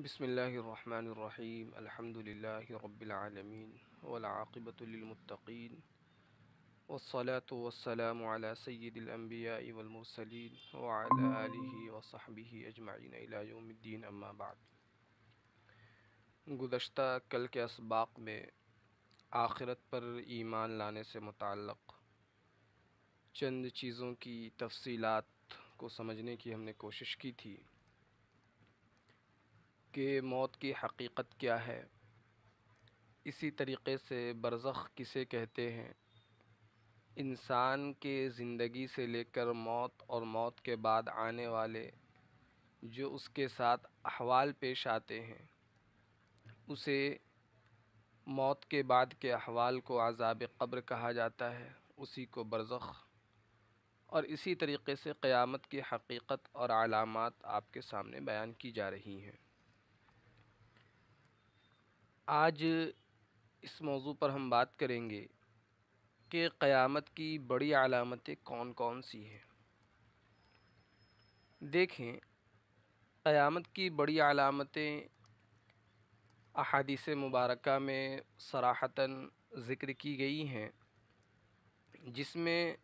बसमीम अलहमदिल्लाबीआलमीन रब्बिलआलमीन वलाक़िबतलमतकीन वसलात वसलाम सैदिलम्बिया वलमरसलिन वाली वसहबी अजमाइन अलाउमद्दीन अम्माबाद गुज्त कल के इसबाक में आखिरत पर ईमान लाने से मुतक़ चंद चीज़ों की तफसीलत को समझने की हमने कोशिश की थी कि मौत की हकीकत क्या है इसी तरीक़े से बरज़ख़ किसे कहते हैं इंसान के ज़िंदगी से लेकर मौत और मौत के बाद आने वाले जो उसके साथ अहवाल पेश आते हैं उसे मौत के बाद के अहवाल को आज़ाब कब्र कहा जाता है उसी को बरज़ख़ और इसी तरीके से क़यामत की हकीकत और अलामत आपके सामने बयान की जा रही हैं आज इस मौजू पर हम बात करेंगे कि क़यामत की बड़ी अलामतें कौन कौन सी हैं देखें क़यामत की बड़ी अलामतें अहादीस मुबारक में सराहतन ज़िक्र की गई हैं जिसमें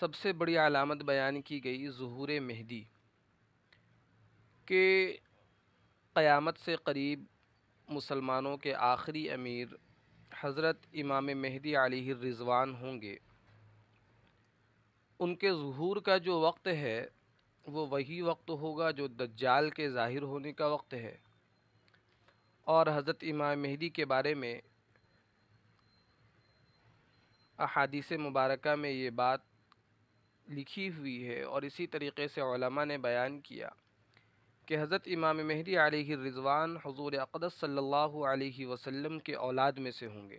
सबसे बड़ी अलामत बयान की गई जहूर मेहदी के क़यामत से करीब मुसलमानों के आखिरी अमीर हज़रत इमाम मेहदी अली रिजवान होंगे उनके ظहूर का जो वक्त है वो वही वक्त होगा जो दज्जाल के ज़ाहिर होने का वक्त है और हज़रत इमाम मेहदी के बारे में अहादीस मुबारक में ये बात लिखी हुई है और इसी तरीके से ने बयान किया कि हज़रत इमाम महदी आलही रिजवान हजूर अक़दस सल्लल्लाहु अलैहि वसल्लम के औलाद में से होंगे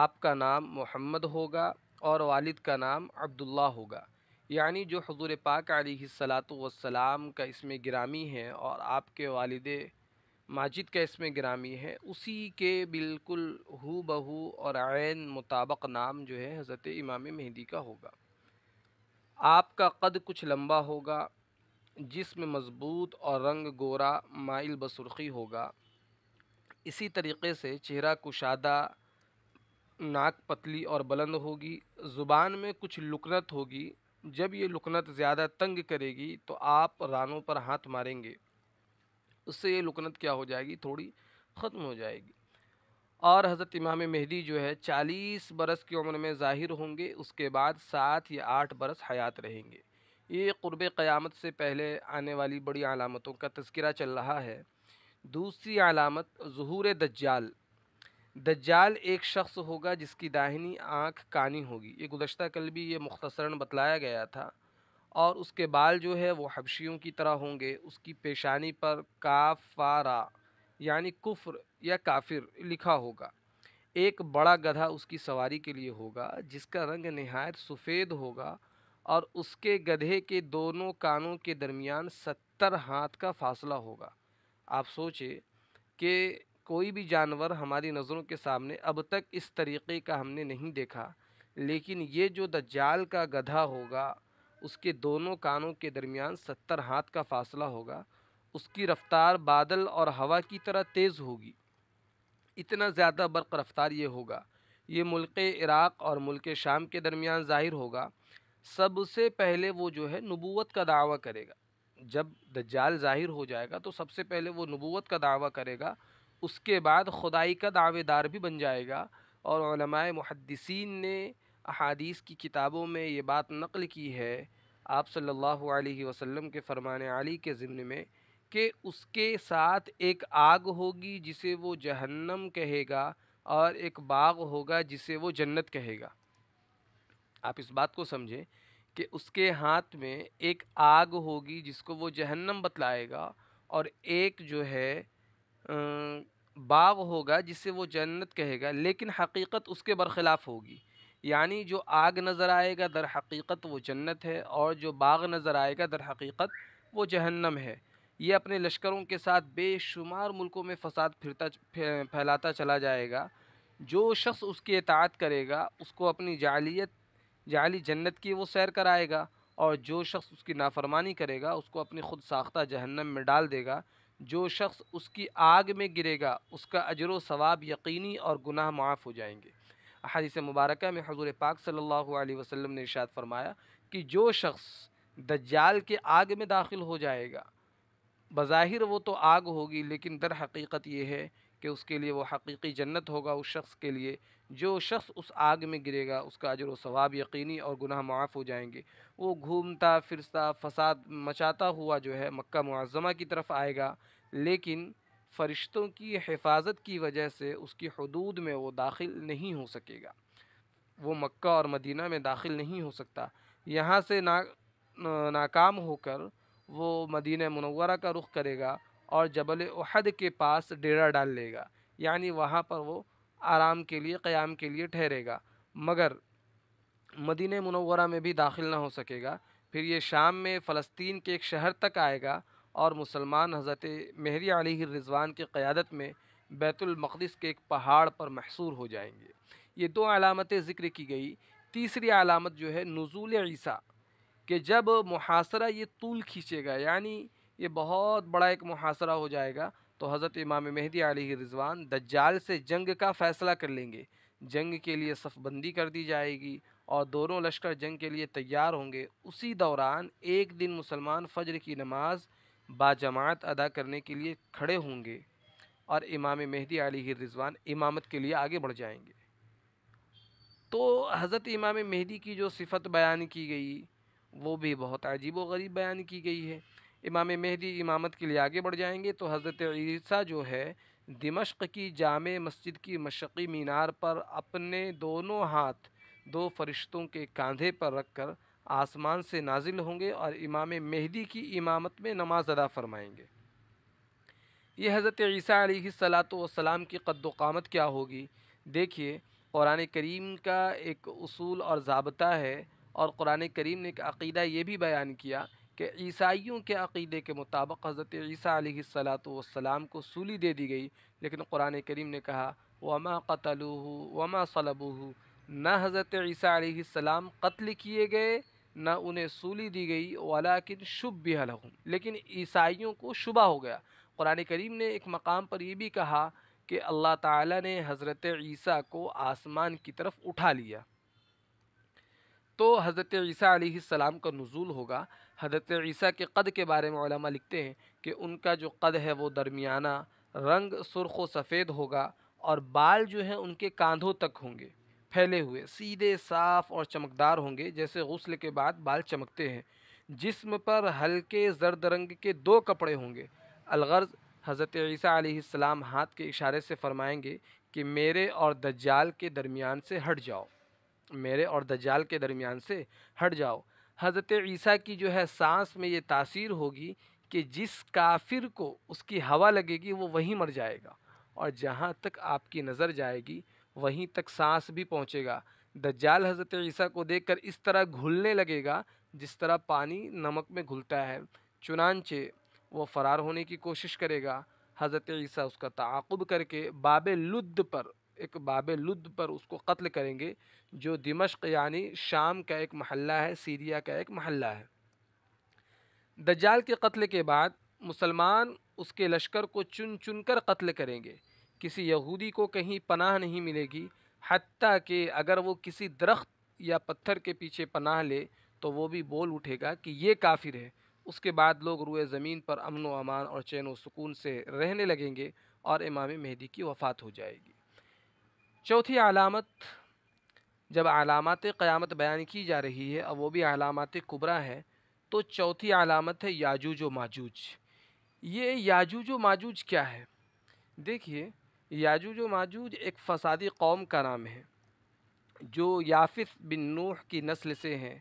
आपका नाम मोहम्मद होगा और वालिद का नाम अब्दुल्ला होगा यानी जो हजूर पाक सलाम का इसमें ग्रामी है और आपके वालिद माजिद का इसमें ग्रामी है उसी के बिल्कुल हु बहू और आन मुताबक नाम जो है हज़रत इमाम मेहदी का होगा आपका कद कुछ लंबा होगा जिसम मज़बूत और रंग गोरा माइल बसुरख़ी होगा इसी तरीके से चेहरा कुशादा नाक पतली और बुलंद होगी ज़ुबान में कुछ लुकनत होगी जब ये लुकनत ज़्यादा तंग करेगी तो आप रानों पर हाथ मारेंगे उससे ये लुकनत क्या हो जाएगी थोड़ी ख़त्म हो जाएगी और हज़रत इमाम मेहदी जो है चालीस बरस की उम्र में ज़ाहिर होंगे उसके बाद सात या आठ बरस हयात रहेंगे ये क़ुरब क़्यामत से पहले आने वाली बड़ी अलामतों का तस्करा चल रहा है दूसरी अलामत ूर दज्जाल दज्जाल एक शख्स होगा जिसकी दाहिनी आँख कानी होगी ये गुज्त कल भी ये मुख्तसरा बतलाया गया था और उसके बाल जो है वो हबशियों की तरह होंगे उसकी पेशानी पर काफारा यानी कुफ्र या काफिर लिखा होगा एक बड़ा गधा उसकी सवारी के लिए होगा जिसका रंग नहायत सफ़ेद होगा और उसके गधे के दोनों कानों के दरमियान सत्तर हाथ का फासला होगा आप सोचिए कि कोई भी जानवर हमारी नज़रों के सामने अब तक इस तरीके का हमने नहीं देखा लेकिन ये जो दज्जाल का गधा होगा उसके दोनों कानों के दरमियान सत्तर हाथ का फासला होगा उसकी रफ़्तार बादल और हवा की तरह तेज़ होगी इतना ज़्यादा बर्क रफ्तार ये होगा ये मुल्क इराक़ और मुल्क शाम के दरमियान ज़ाहिर होगा सबसे पहले वो जो है नबूवत का दावा करेगा जब दज्जाल ज़ाहिर हो जाएगा तो सबसे पहले वो नबूवत का दावा करेगा उसके बाद खुदाई का दावेदार भी बन जाएगा और मुहदसिन ने अहादीस की किताबों में ये बात नकल की है आप सल्लल्लाहु अलैहि वसल्लम के फरमाने आली के ज़िम्न में कि उसके साथ एक आग होगी जिसे वो जहन्नम कहेगा और एक बाग होगा जिसे वो जन्नत कहेगा आप इस बात को समझें कि उसके हाथ में एक आग होगी जिसको वो जहन्नम बतलाएगा और एक जो है बाव होगा जिसे वो जन्नत कहेगा लेकिन हकीकत उसके बरखिलाफ़ होगी यानी जो आग नज़र आएगा दर हकीकत वो जन्नत है और जो बाग नज़र आएगा दर हकीकत वो जहन्नम है ये अपने लश्करों के साथ बेशुमार मुल्कों में फसाद फिरता फैलाता चला जाएगा जो शख्स उसकी इतात करेगा उसको अपनी जालियत जाली जन्नत की वो सैर कराएगा और जो शख्स उसकी नाफरमानी करेगा उसको अपनी खुद साख्ता जहन्नम में डाल देगा जो शख्स उसकी आग में गिरेगा उसका अजर सवाब यकीनी और गुनाह माफ़ हो जाएंगे हदीस मुबारक में हजूर पाक सल्लल्लाहु अलैहि वसल्लम ने इशाद फरमाया कि जो शख्स दज्जाल के आग में दाखिल हो जाएगा बज़ाहिर वो तो आग होगी लेकिन दर हकीकत ये है कि उसके लिए वो हकीकी जन्नत होगा उस शख्स के लिए जो शख्स उस आग में गिरेगा उसका अजर व सवाब यकीनी और गुनाह माफ़ हो जाएंगे वो घूमता फिरता फसाद मचाता हुआ जो है मक्का मुआज़मा की तरफ आएगा लेकिन फ़रिश्तों की हिफाजत की वजह से उसकी हदूद में वो दाखिल नहीं हो सकेगा वो मक्का और मदीना में दाखिल नहीं हो सकता यहाँ से ना नाकाम होकर वो मदीना मनवरा का रुख करेगा और जबल अहद के पास डेरा डाल लेगा यानी वहाँ पर वो आराम के लिए क़याम के लिए ठहरेगा मगर मदीन मनवरा में भी दाखिल ना हो सकेगा फिर ये शाम में फ़लस्तीन के एक शहर तक आएगा और मुसलमान हज़रत मेहरी अली रिजवान की क़्यादत में बैतुलमक़दस के एक पहाड़ पर महसूर हो जाएंगे ये दो अलामतें ज़िक्र की गई तीसरी अलामत जो है नज़ूल ईसा कि जब मुहासरा ये तूल खींचेगा यानी ये बहुत बड़ा एक मुहासरा हो जाएगा तो हज़रत इमाम मेहदी आली रिजवान दज्जाल से जंग का फ़ैसला कर लेंगे जंग के लिए सफ़बंदी कर दी जाएगी और दोनों लश्कर जंग के लिए तैयार होंगे उसी दौरान एक दिन मुसलमान फजर की नमाज बाजमात अदा करने के लिए खड़े होंगे और इमाम मेहदी आली रिजवान इमामत के लिए आगे बढ़ जाएंगे तो हज़रत इमाम मेहदी की जो सिफत बयान की गई वो भी बहुत अजीब व गरीब बयान की गई है इमाम मेहदी इमामत के लिए आगे बढ़ जाएंगे तो हज़रत ईसा जो है दिमश्क की जाम मस्जिद की मशक़ी मीनार पर अपने दोनों हाथ दो फरिश्तों के कंधे पर रखकर आसमान से नाजिल होंगे और इमाम मेहदी की इमामत में नमाज अदा फरमाएंगे ये हज़रत ईसा सलात वसलाम की कद्दोकामत क्या होगी देखिए कुरान करीम का एक असूल और ज़ाबता है और कुरान करीम ने एक अकीदा ये भी बयान किया कि ईसाइयों के अकीदे के मुताबिक हज़रत ईसा को सूली दे दी गई लेकिन कुरान करीम ने कहा वमा कतलू वमा सलबू न हज़रत ईसा कत्ल किए गए न उन्हें सूली दी गई वालाकिन शुभ भी हलहम लेकिन ईसाइयों को शुबा हो गया कुरान करीम ने एक मकाम पर यह भी कहा कि अल्लाह ताला ने हज़रत ईसा को आसमान की तरफ उठा लिया तो हज़रत ईसा का नज़ुल होगा हजरत ईसा के कद के बारे में लिखते हैं कि उनका जो कद है वो दरमियाना रंग सुर्ख व सफ़ेद होगा और बाल जो हैं उनके कांधों तक होंगे फैले हुए सीधे साफ़ और चमकदार होंगे जैसे गसल के बाद बाल चमकते हैं जिस्म पर हल्के जर्द रंग के दो कपड़े होंगे अलगर्ज़ हज़रत ईसा आसमाम हाथ के इशारे से फरमाएंगे कि मेरे और दज्जाल के दरमियान से हट जाओ मेरे और दज्जाल के दरमियान से हट जाओ हज़रत ईसा की जो है सांस में ये तासीर होगी कि जिस काफिर को उसकी हवा लगेगी वो वहीं मर जाएगा और जहाँ तक आपकी नज़र जाएगी वहीं तक सांस भी पहुँचेगा दज्जाल हज़रत ईसा को देखकर इस तरह घुलने लगेगा जिस तरह पानी नमक में घुलता है चुनानचे वो फ़रार होने की कोशिश करेगा हज़रत ईसा उसका ताकुब करके बाब लुद्द पर एक बाब लुद्ध पर उसको कत्ल करेंगे जो दिमश्क यानी शाम का एक महल्ला है सीरिया का एक महल्ला है दज्जाल के कत्ल के बाद मुसलमान उसके लश्कर को चुन चुन कर कत्ल करेंगे किसी यहूदी को कहीं पनाह नहीं मिलेगी हती कि अगर वो किसी दरख्त या पत्थर के पीछे पनाह ले तो वो भी बोल उठेगा कि ये काफिर है उसके बाद लोग रुए ज़मीन पर अमन व अमान और चैन व सुकून से रहने लगेंगे और इमाम मेहदी की वफ़ात हो जाएगी चौथी अलामत जब अलामत क़यामत बयान की जा रही है और वो भी अलामत कुबरा है तो चौथी अलामत है याजूज व माजूज ये याजूज व माजूज क्या है देखिए याजूज व माजूज एक फसादी कौम का नाम है जो याफिस बिन नूह की नस्ल से हैं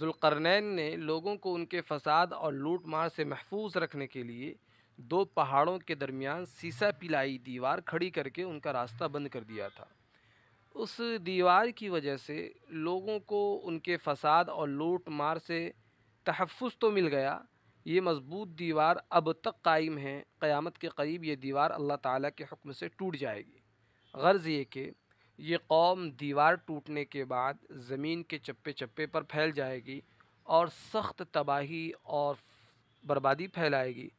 जुल्करनैन ने लोगों को उनके फसाद और लूट मार से महफूज रखने के लिए दो पहाड़ों के दरमियान सीसा पिलाई दीवार खड़ी करके उनका रास्ता बंद कर दिया था उस दीवार की वजह से लोगों को उनके फसाद और लूट मार से तहफ़ तो मिल गया ये मज़बूत दीवार अब तक कायम है क़यामत के करीब ये दीवार अल्लाह ताला के हुक्म से टूट जाएगी गर्ज़ ये कि ये कौम दीवार टूटने के बाद ज़मीन के चप्पे चप्पे पर फैल जाएगी और सख्त तबाही और बर्बादी फैलाएगी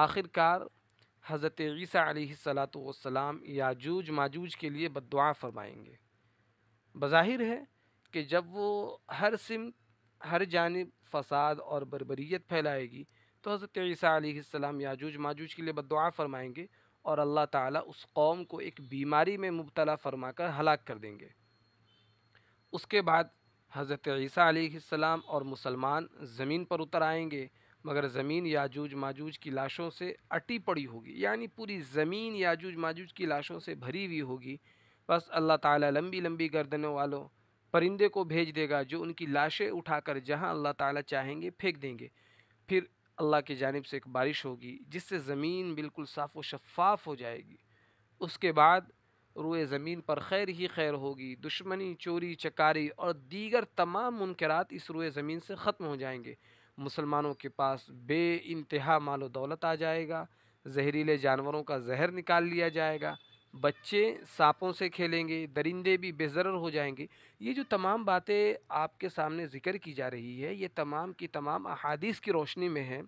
आखिरकार हज़रत ईसा सलाम याजूज माजूज के लिए बदुआ फरमाएंगे बज़ाहिर है कि जब वो हर सिम हर जानब फसाद और बरबरीत फैलाएगी तो हज़रत ईसा याजूज माजूज के लिए बदुआ फरमाएंगे और अल्लाह ताला उस कौम को एक बीमारी में मुबतला फरमा कर हलाक कर देंगे उसके बाद हज़रत ईसा और मुसलमान ज़मीन पर उतर आएंगे मगर ज़मीन याजूज माजूज की लाशों से अटी पड़ी होगी यानी पूरी ज़मीन याजूज माजूज की लाशों से भरी हुई होगी बस अल्लाह ताला लंबी लंबी गर्दनों वालों परिंदे को भेज देगा जो उनकी लाशें उठाकर जहां अल्लाह ताला चाहेंगे फेंक देंगे फिर अल्लाह की जानब से एक बारिश होगी जिससे ज़मीन बिल्कुल साफ़ व शफाफ हो जाएगी उसके बाद रुए ज़मीन पर खैर ही खैर होगी दुश्मनी चोरी चकारी और दीगर तमाम मुनकरात इस रुए ज़मीन से ख़त्म हो जाएंगे मुसलमानों के पास बे इंतहा माल दौलत आ जाएगा जहरीले जानवरों का जहर निकाल लिया जाएगा बच्चे सांपों से खेलेंगे दरिंदे भी बेजर हो जाएंगे ये जो तमाम बातें आपके सामने ज़िक्र की जा रही है ये तमाम की तमाम अहादीस की रोशनी में है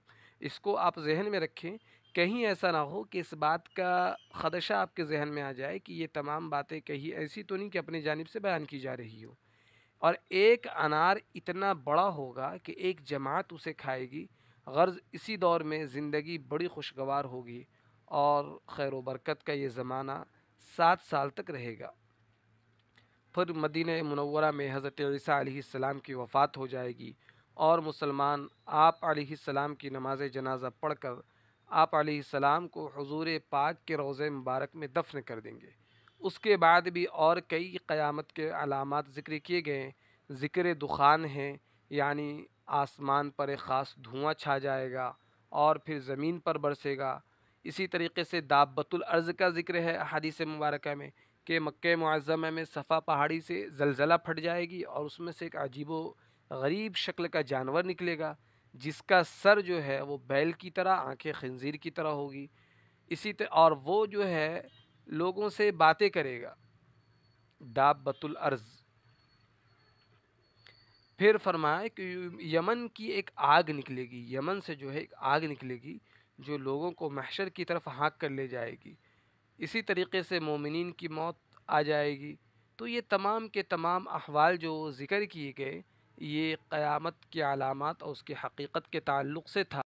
इसको आप जहन में रखें कहीं ऐसा ना हो कि इस बात का खदशा आपके जहन में आ जाए कि ये तमाम बातें कहीं ऐसी तो नहीं कि अपनी जानब से बयान की जा रही हो और एक अनार इतना बड़ा होगा कि एक जमात उसे खाएगी गर्ज़ इसी दौर में ज़िंदगी बड़ी खुशगवार होगी और खैर बरकत का ये ज़माना सात साल तक रहेगा फिर मदीन मनवरा में हज़रत ईसा की वफ़ात हो जाएगी और मुसलमान आप सलाम की नमाज जनाजा पढ़ कर आप सलाम को हजूर पाक के रोज़ मुबारक में दफन कर देंगे उसके बाद भी और कई क़यामत के अलामत ज़िक्र किए गए ज़िक्र दुखान हैं यानी आसमान पर एक ख़ास धुआँ छा जाएगा और फिर ज़मीन पर बरसेगा इसी तरीके से दाबतुल अर्ज़ का ज़िक्र है हदीस मुबारक में कि मक्के मुआज़म में सफ़ा पहाड़ी से जलजला फट जाएगी और उसमें से एक अजीबो गरीब शक्ल का जानवर निकलेगा जिसका सर जो है वो बैल की तरह आंखें खंजीर की तरह होगी इसी तरह और वो जो है लोगों से बातें करेगा दाबतुल अर्ज़ फिर फरमाया कि यमन की एक आग निकलेगी यमन से जो है एक आग निकलेगी जो लोगों को महशर की तरफ हाँक कर ले जाएगी इसी तरीके से मोमिन की मौत आ जाएगी तो ये तमाम के तमाम अहवाल जो ज़िक्र किए गए ये क़यामत की अलामत और उसकी हकीकत के ताल्लुक़ से था